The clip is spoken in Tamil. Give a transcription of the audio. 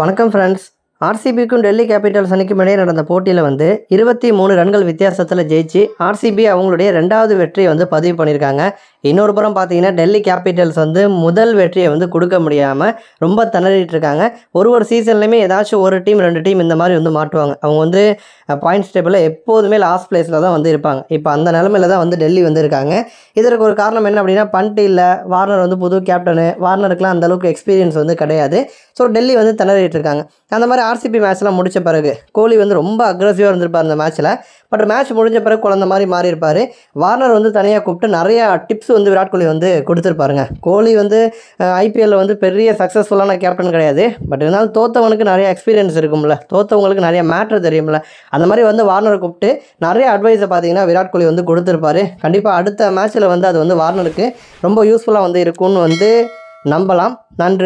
வணக்கம் ஃப்ரெண்ட்ஸ் ஆர்சிபிக்கும் டெல்லி கேபிட்டல்ஸ் அணிக்கும் இடையே நடந்த போட்டியில் வந்து இருபத்தி மூணு ரன்கள் வித்தியாசத்தில் ஜெயிச்சு ஆர்சிபி அவங்களுடைய ரெண்டாவது வெற்றியை வந்து பதிவு பண்ணியிருக்காங்க இன்னொரு புறம் பார்த்தீங்கன்னா டெல்லி கேபிட்டல்ஸ் வந்து முதல் வெற்றியை வந்து கொடுக்க முடியாமல் ரொம்ப திணறிட்டு இருக்காங்க ஒரு ஒரு சீசன்லையுமே ஏதாச்சும் ஒரு டீம் ரெண்டு டீம் இந்த மாதிரி வந்து மாட்டுவாங்க அவங்க வந்து பாயிண்ட்ஸ் டேபிளில் எப்போதுமே லாஸ்ட் பிளேஸில் தான் வந்து இருப்பாங்க இப்போ அந்த நிலமையில தான் வந்து டெல்லி வந்து இருக்காங்க இதற்கு ஒரு காரணம் என்ன அப்படின்னா பண்ட் இல்லை வார்னர் வந்து புது கேப்டனு வார்னருக்குலாம் அந்தளவுக்கு எக்ஸ்பீரியன்ஸ் வந்து கிடையாது ஸோ டெல்லி வந்து திணறிட்டு இருக்காங்க அந்த மாதிரி ஆர்சிபி மேட்ச்லாம் முடித்த பிறகு கோலி வந்து ரொம்ப அக்ரஸிவாக இருந்திருப்பார் அந்த மேட்ச்சில் பட் மேட்ச் முடிஞ்ச பிறகு குழந்த மாதிரி மாறியிருப்பார் வார்னர் வந்து தனியாக கூப்பிட்டு நிறையா டிப்ஸ் வந்து விராட் கோலி வந்து கொடுத்துருப்பாருங்க கோலி வந்து ஐபிஎல்ல வந்து பெரிய சக்ஸஸ்ஃபுல்லான கேப்டன் கிடையாது பட் இருந்தாலும் தோத்தவனுக்கு நிறைய எக்ஸ்பீரியன்ஸ் இருக்கும்ல தோத்தவங்களுக்கு நிறைய மேட்ரு தெரியும்ல அந்த மாதிரி வந்து வார்னரை கூப்பிட்டு நிறைய அட்வைஸை பார்த்தீங்கன்னா விராட் கோலி வந்து கொடுத்துருப்பாரு கண்டிப்பாக அடுத்த மேட்ச்சில் வந்து அது வந்து வார்னருக்கு ரொம்ப யூஸ்ஃபுல்லாக வந்து இருக்கும்னு வந்து நம்பலாம் நன்றி